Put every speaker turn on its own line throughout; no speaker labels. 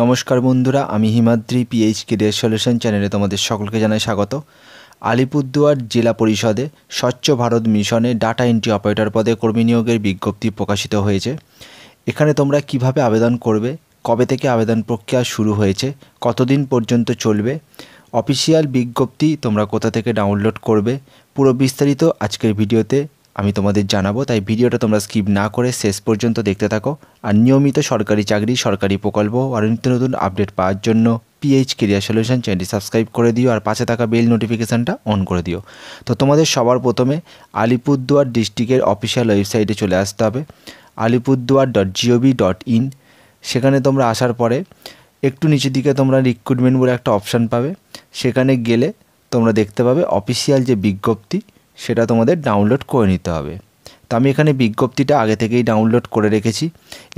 নমস্কার বন্ধুরা আমি হিমাদ্রি পিএইচকে রেড সলিউশন চ্যানেলে তোমাদের সকলকে জানাই স্বাগত আলিপুরদুয়ার জেলা পরিষদে স্বচ্ছ ভারত মিশনে ডাটা এন্ট্রি অপারেটর পদে কর্মী নিয়োগের বিজ্ঞপ্তি প্রকাশিত হয়েছে এখানে তোমরা কিভাবে আবেদন করবে কবে থেকে আবেদন প্রক্রিয়া শুরু হয়েছে কতদিন পর্যন্ত চলবে অফিসিয়াল বিজ্ঞপ্তি তোমরা কোথা থেকে ডাউনলোড করবে পুরো বিস্তারিত আজকের ভিডিওতে আমি তোমাদের জানাবো তাই ভিডিওটা তোমরা স্কিপ না করে শেষ পর্যন্ত দেখতে থাকো আর নিয়মিত সরকারি চাকরি সরকারি প্রকল্প আর নিত্য নতুন আপডেট পাওয়ার জন্য পিএইচ কেরিয়ার সলিউশন চ্যানেলটি সাবস্ক্রাইব করে দিও আর পাশে থাকা বেল নোটিফিকেশানটা অন করে দিও তো তোমাদের সবার প্রথমে আলিপুরদুয়ার ডিস্ট্রিক্টের অফিসিয়াল ওয়েবসাইটে চলে আসতে হবে Alipurduar dot G O V dot in সেখানে তোমরা আসার পরে একটু নিচের দিকে তোমরা রিক্রুটমেন্ট বলে একটা অপশান পাবে সেখানে গেলে তোমরা দেখতে পাবে অফিসিয়াল যে বিজ্ঞপ্তি সেটা তোমাদের ডাউনলোড করে নিতে হবে তো আমি এখানে বিজ্ঞপ্তিটা আগে থেকেই ডাউনলোড করে রেখেছি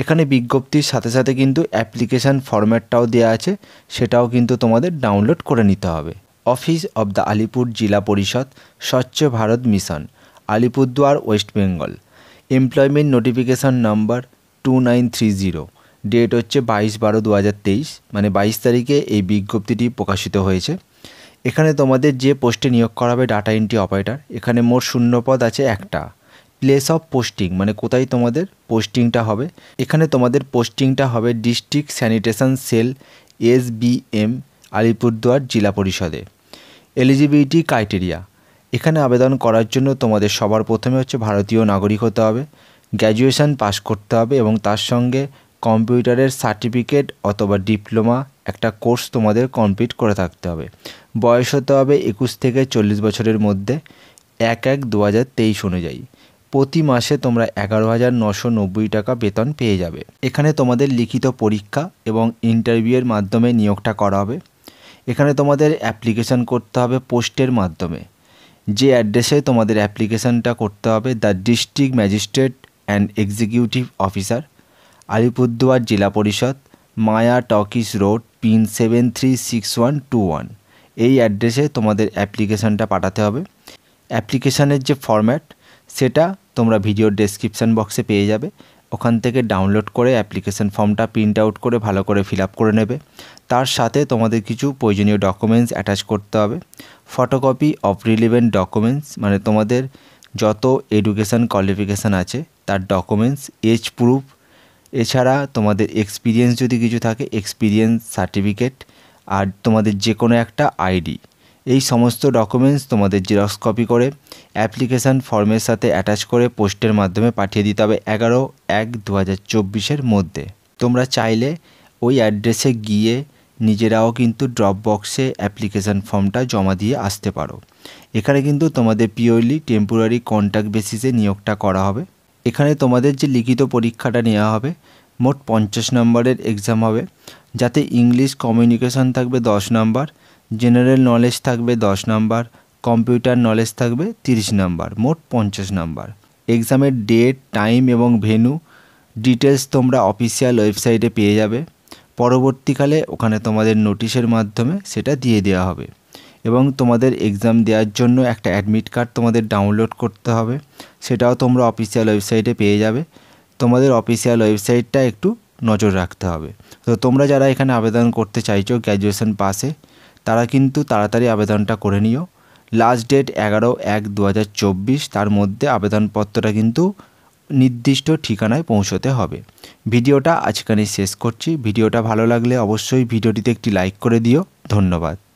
এখানে বিজ্ঞপ্তির সাথে সাথে কিন্তু অ্যাপ্লিকেশান ফরম্যাটটাও দেওয়া আছে সেটাও কিন্তু তোমাদের ডাউনলোড করে নিতে হবে office of the Alipur Zilla Parishad স্বচ্ছ Bharat Mission Alipurduar West Bengal employment notification number two nine three zero date হচ্ছে বাইশ বারো দু মানে বাইশ তারিখে এই বিজ্ঞপ্তিটি প্রকাশিত হয়েছে এখানে তোমাদের যে পোস্টে নিয়োগ করাবে ডাটা এন্ট্রি অপারেটার এখানে মোট শূন্য পদ আছে একটা প্লেস অফ পোস্টিং মানে কোথায় তোমাদের পোস্টিংটা হবে এখানে তোমাদের পোস্টিংটা হবে district sanitation cell S B M Alipurduar জেলা পরিষদে এলিজিবিলিটি ক্রাইটেরিয়া এখানে আবেদন করার জন্য তোমাদের সবার প্রথমে হচ্ছে ভারতীয় নাগরিক হতে হবে গ্র্যাজুয়েশান পাস করতে হবে এবং তার সঙ্গে কম্পিউটারের সার্টিফিকেট অথবা ডিপ্লোমা একটা কোর্স তোমাদের কমপ্লিট করে থাকতে হবে বয়স হতে হবে একুশ থেকে চল্লিশ বছরের মধ্যে এক এক দু হাজার তেইশ অনুযায়ী প্রতি মাসে তোমরা এগারো হাজার নশো নব্বই টাকা বেতন পেয়ে যাবে এখানে তোমাদের লিখিত পরীক্ষা এবং ইন্টারভিউয়ের মাধ্যমে নিয়োগটা করা হবে এখানে তোমাদের অ্যাপ্লিকেশান করতে হবে পোস্টের মাধ্যমে যে অ্যাড্রেসে তোমাদের অ্যাপ্লিকেশানটা করতে হবে the district magistrate and executive officer Alipurduar Zilla Parishad Maya Talkies Road PIN seven three six one two one এই অ্যাড্রেসে তোমাদের অ্যাপ্লিকেশানটা পাঠাতে হবে অ্যাপ্লিকেশানের যে ফর্ম্যাট সেটা তোমরা ভিডিও ডেসক্রিপশান বক্সে পেয়ে যাবে ওখান থেকে ডাউনলোড করে অ্যাপ্লিকেশান ফর্মটা প্রিন্ট আউট করে ভালো করে ফিল আপ করে নেবে তার সাথে তোমাদের কিছু প্রয়োজনীয় ডকুমেন্টস অ্যাটাচ করতে হবে ফটোকপি অফ রিলিভেন্ট ডকুমেন্টস মানে তোমাদের যত এডুকেশান কোয়ালিফিকেশান আছে তার ডকুমেন্টস এজ প্রুফ এছাড়া তোমাদের এক্সপিরিয়েন্স যদি কিছু থাকে এক্সপিরিয়েন্স সার্টিফিকেট আর তোমাদের যে কোনো একটা আইডি এই সমস্ত ডকুমেন্টস তোমাদের জেরক্স কপি করে অ্যাপ্লিকেশান ফর্মের সাথে অ্যাটাচ করে পোস্টের মাধ্যমে পাঠিয়ে দিতে হবে এগারো এক দু হাজার মধ্যে তোমরা চাইলে ওই অ্যাড্রেসে গিয়ে নিজেরাও কিন্তু ড্রপ বক্সে অ্যাপ্লিকেশান ফর্মটা জমা দিয়ে আসতে পারো এখানে কিন্তু তোমাদের পিওরলি টেম্পোরারি কন্ট্যাক্ট বেসিসে নিয়োগটা করা হবে এখানে তোমাদের যে লিখিত পরীক্ষাটা নেওয়া হবে মোট পঞ্চাশ নম্বরের এক্সাম হবে যাতে ইংলিশ কমিউনিকেশন থাকবে দশ নম্বর জেনারেল নলেজ থাকবে দশ নম্বর কম্পিউটার নলেজ থাকবে তিরিশ নম্বর মোট পঞ্চাশ নম্বর এক্সামের ডেট টাইম এবং ভেনু ডিটেলস তোমরা অফিসিয়াল ওয়েবসাইটে পেয়ে যাবে পরবর্তীকালে ওখানে তোমাদের নোটিশের মাধ্যমে সেটা দিয়ে দেওয়া হবে এবং তোমাদের এক্সাম দেওয়ার জন্য একটা অ্যাডমিট কার্ড তোমাদের ডাউনলোড করতে হবে সেটাও তোমরা অফিসিয়াল ওয়েবসাইটে পেয়ে যাবে তোমাদের অফিসিয়াল ওয়েবসাইটটা একটু নজর রাখতে হবে তো তোমরা যারা এখানে আবেদন করতে চাইছো গ্র্যাজুয়েশন পাসে তারা কিন্তু তাড়াতাড়ি আবেদনটা করে নিও লাস্ট ডেট এগারো এক দু তার মধ্যে আবেদনপত্রটা কিন্তু নির্দিষ্ট ঠিকানায় পৌঁছতে হবে ভিডিওটা আজকানি শেষ করছি ভিডিওটা ভালো লাগলে অবশ্যই ভিডিওটিতে একটি লাইক করে দিও ধন্যবাদ